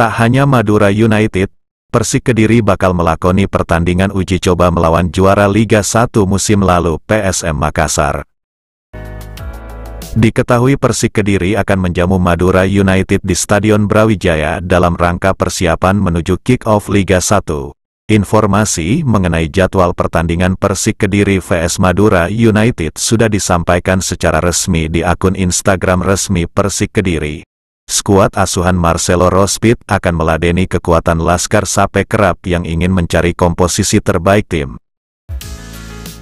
Tak hanya Madura United, Persik Kediri bakal melakoni pertandingan uji coba melawan juara Liga 1 musim lalu PSM Makassar. Diketahui Persik Kediri akan menjamu Madura United di Stadion Brawijaya dalam rangka persiapan menuju kick-off Liga 1. Informasi mengenai jadwal pertandingan Persik Kediri vs Madura United sudah disampaikan secara resmi di akun Instagram resmi Persik Kediri skuad asuhan Marcelo Rospit akan meladeni kekuatan Laskar Sape Kerap yang ingin mencari komposisi terbaik tim.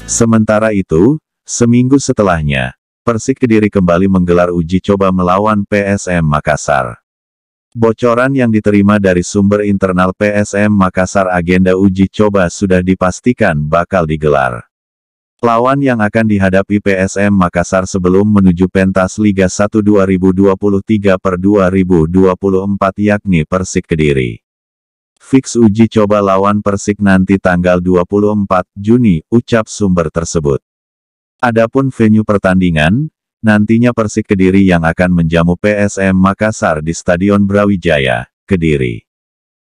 Sementara itu, seminggu setelahnya, Persik Kediri kembali menggelar uji coba melawan PSM Makassar. Bocoran yang diterima dari sumber internal PSM Makassar agenda uji coba sudah dipastikan bakal digelar. Lawan yang akan dihadapi PSM Makassar sebelum menuju pentas Liga 1 2023 per 2024 yakni Persik Kediri. Fix uji coba lawan Persik nanti tanggal 24 Juni, ucap sumber tersebut. Adapun venue pertandingan, nantinya Persik Kediri yang akan menjamu PSM Makassar di Stadion Brawijaya, Kediri.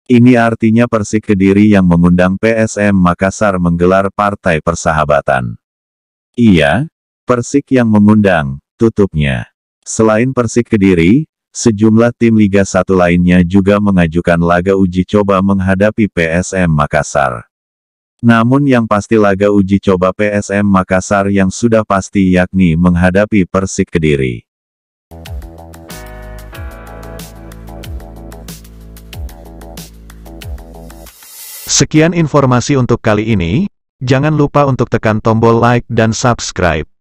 Ini artinya Persik Kediri yang mengundang PSM Makassar menggelar Partai Persahabatan. Iya, Persik yang mengundang, tutupnya. Selain Persik Kediri, sejumlah tim Liga satu lainnya juga mengajukan laga uji coba menghadapi PSM Makassar. Namun yang pasti laga uji coba PSM Makassar yang sudah pasti yakni menghadapi Persik Kediri. Sekian informasi untuk kali ini, jangan lupa untuk tekan tombol like dan subscribe.